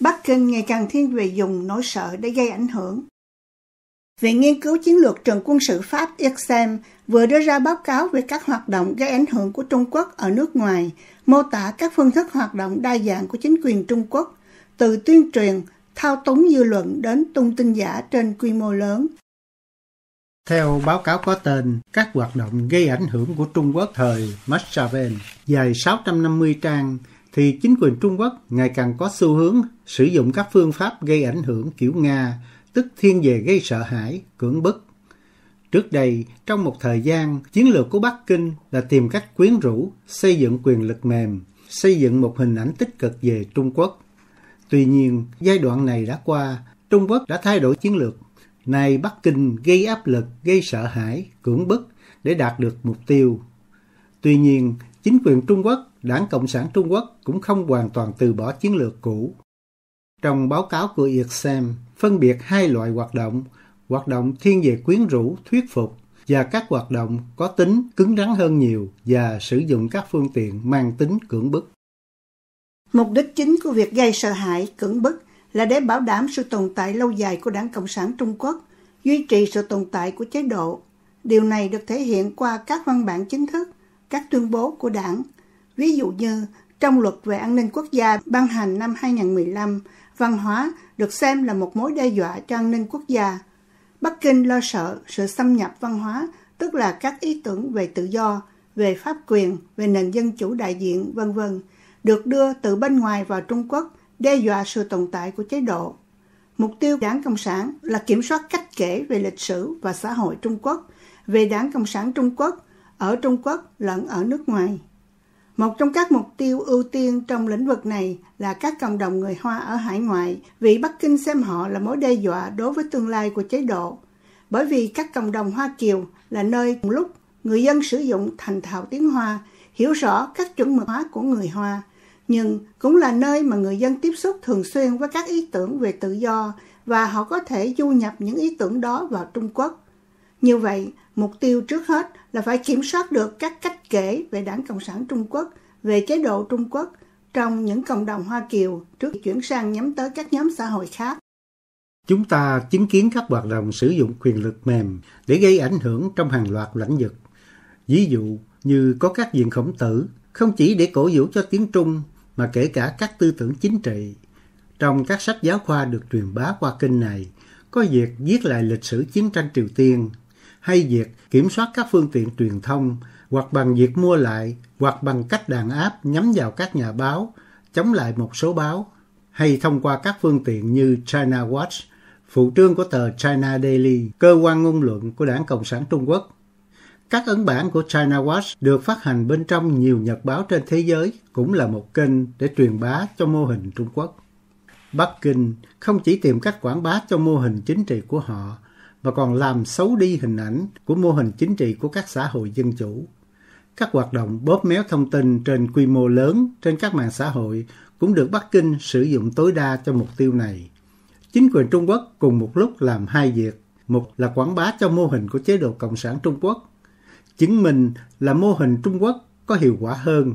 Bắc Kinh ngày càng thiên về dùng nỗi sợ để gây ảnh hưởng. Viện Nghiên cứu Chiến lược Trường Quân sự Pháp Exem vừa đưa ra báo cáo về các hoạt động gây ảnh hưởng của Trung Quốc ở nước ngoài, mô tả các phương thức hoạt động đa dạng của chính quyền Trung Quốc, từ tuyên truyền, thao túng dư luận đến tung tin giả trên quy mô lớn. Theo báo cáo có tên Các hoạt động gây ảnh hưởng của Trung Quốc thời Machiavelli dài 650 trang thì chính quyền Trung Quốc ngày càng có xu hướng sử dụng các phương pháp gây ảnh hưởng kiểu Nga, tức thiên về gây sợ hãi, cưỡng bức. Trước đây, trong một thời gian, chiến lược của Bắc Kinh là tìm cách quyến rũ, xây dựng quyền lực mềm, xây dựng một hình ảnh tích cực về Trung Quốc. Tuy nhiên, giai đoạn này đã qua, Trung Quốc đã thay đổi chiến lược. Nay Bắc Kinh gây áp lực, gây sợ hãi, cưỡng bức để đạt được mục tiêu. Tuy nhiên, chính quyền Trung Quốc, Đảng Cộng sản Trung Quốc cũng không hoàn toàn từ bỏ chiến lược cũ. Trong báo cáo của Exam, phân biệt hai loại hoạt động, hoạt động thiên về quyến rũ, thuyết phục và các hoạt động có tính cứng rắn hơn nhiều và sử dụng các phương tiện mang tính cưỡng bức. Mục đích chính của việc gây sợ hãi, cưỡng bức là để bảo đảm sự tồn tại lâu dài của Đảng Cộng sản Trung Quốc, duy trì sự tồn tại của chế độ. Điều này được thể hiện qua các văn bản chính thức các tuyên bố của đảng. Ví dụ như trong luật về an ninh quốc gia ban hành năm 2015, văn hóa được xem là một mối đe dọa cho an ninh quốc gia. Bắc Kinh lo sợ sự xâm nhập văn hóa, tức là các ý tưởng về tự do, về pháp quyền, về nền dân chủ đại diện, vân vân, được đưa từ bên ngoài vào Trung Quốc, đe dọa sự tồn tại của chế độ. Mục tiêu Đảng Cộng sản là kiểm soát cách kể về lịch sử và xã hội Trung Quốc, về Đảng Cộng sản Trung Quốc ở Trung Quốc lẫn ở nước ngoài. Một trong các mục tiêu ưu tiên trong lĩnh vực này là các cộng đồng người Hoa ở hải ngoại vì Bắc Kinh xem họ là mối đe dọa đối với tương lai của chế độ. Bởi vì các cộng đồng Hoa Kiều là nơi cùng lúc người dân sử dụng thành thạo tiếng Hoa, hiểu rõ các chuẩn mực hóa của người Hoa, nhưng cũng là nơi mà người dân tiếp xúc thường xuyên với các ý tưởng về tự do và họ có thể du nhập những ý tưởng đó vào Trung Quốc. Như vậy, mục tiêu trước hết là phải kiểm soát được các cách kể về đảng Cộng sản Trung Quốc, về chế độ Trung Quốc trong những cộng đồng Hoa Kiều trước chuyển sang nhắm tới các nhóm xã hội khác. Chúng ta chứng kiến các hoạt động sử dụng quyền lực mềm để gây ảnh hưởng trong hàng loạt lãnh vực. Ví dụ như có các viện khổng tử không chỉ để cổ vũ cho tiếng Trung mà kể cả các tư tưởng chính trị. Trong các sách giáo khoa được truyền bá qua kênh này, có việc viết lại lịch sử chiến tranh Triều Tiên hay việc kiểm soát các phương tiện truyền thông hoặc bằng việc mua lại hoặc bằng cách đàn áp nhắm vào các nhà báo, chống lại một số báo hay thông qua các phương tiện như China Watch, phụ trương của tờ China Daily, cơ quan ngôn luận của Đảng Cộng sản Trung Quốc. Các ấn bản của China Watch được phát hành bên trong nhiều nhật báo trên thế giới cũng là một kênh để truyền bá cho mô hình Trung Quốc. Bắc Kinh không chỉ tìm cách quảng bá cho mô hình chính trị của họ và còn làm xấu đi hình ảnh của mô hình chính trị của các xã hội dân chủ. Các hoạt động bóp méo thông tin trên quy mô lớn trên các mạng xã hội cũng được Bắc Kinh sử dụng tối đa cho mục tiêu này. Chính quyền Trung Quốc cùng một lúc làm hai việc. Một là quảng bá cho mô hình của chế độ Cộng sản Trung Quốc, chứng minh là mô hình Trung Quốc có hiệu quả hơn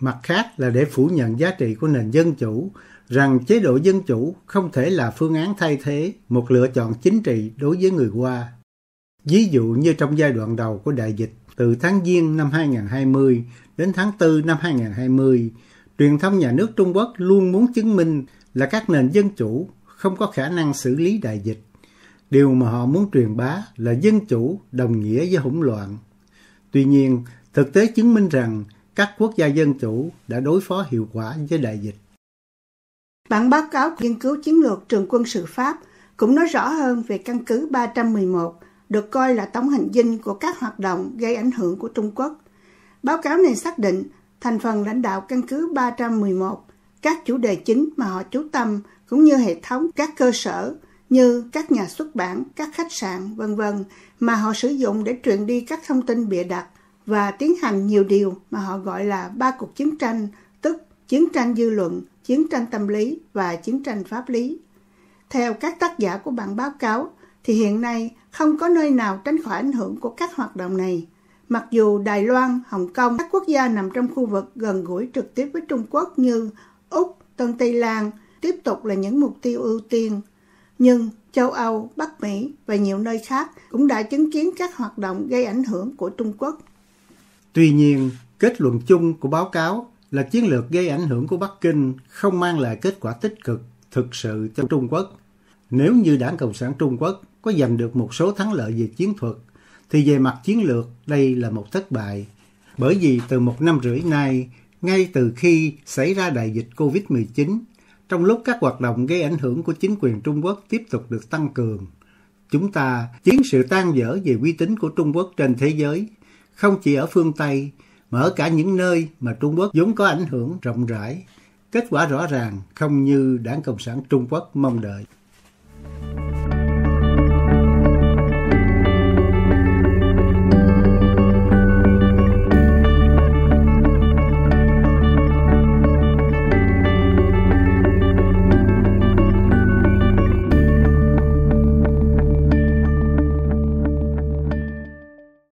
mặt khác là để phủ nhận giá trị của nền dân chủ rằng chế độ dân chủ không thể là phương án thay thế một lựa chọn chính trị đối với người qua. Ví dụ như trong giai đoạn đầu của đại dịch từ tháng Giêng năm 2020 đến tháng 4 năm 2020, truyền thông nhà nước Trung Quốc luôn muốn chứng minh là các nền dân chủ không có khả năng xử lý đại dịch. Điều mà họ muốn truyền bá là dân chủ đồng nghĩa với hỗn loạn. Tuy nhiên, thực tế chứng minh rằng các quốc gia dân chủ đã đối phó hiệu quả với đại dịch. Bản báo cáo nghiên cứu chiến lược trường quân sự Pháp cũng nói rõ hơn về căn cứ 311 được coi là tổng hành dinh của các hoạt động gây ảnh hưởng của Trung Quốc. Báo cáo này xác định thành phần lãnh đạo căn cứ 311, các chủ đề chính mà họ chú tâm cũng như hệ thống các cơ sở như các nhà xuất bản, các khách sạn, vân vân mà họ sử dụng để truyền đi các thông tin bịa đặt và tiến hành nhiều điều mà họ gọi là ba cuộc chiến tranh, tức chiến tranh dư luận, chiến tranh tâm lý và chiến tranh pháp lý. Theo các tác giả của bản báo cáo, thì hiện nay không có nơi nào tránh khỏi ảnh hưởng của các hoạt động này. Mặc dù Đài Loan, Hồng Kông, các quốc gia nằm trong khu vực gần gũi trực tiếp với Trung Quốc như Úc, Tân Tây Lan tiếp tục là những mục tiêu ưu tiên. Nhưng châu Âu, Bắc Mỹ và nhiều nơi khác cũng đã chứng kiến các hoạt động gây ảnh hưởng của Trung Quốc. Tuy nhiên, kết luận chung của báo cáo là chiến lược gây ảnh hưởng của Bắc Kinh không mang lại kết quả tích cực thực sự cho Trung Quốc. Nếu như Đảng Cộng sản Trung Quốc có giành được một số thắng lợi về chiến thuật, thì về mặt chiến lược đây là một thất bại. Bởi vì từ một năm rưỡi nay, ngay từ khi xảy ra đại dịch COVID-19, trong lúc các hoạt động gây ảnh hưởng của chính quyền Trung Quốc tiếp tục được tăng cường, chúng ta chiến sự tan dở về uy tín của Trung Quốc trên thế giới không chỉ ở phương Tây, mà ở cả những nơi mà Trung Quốc vốn có ảnh hưởng rộng rãi. Kết quả rõ ràng không như Đảng Cộng sản Trung Quốc mong đợi.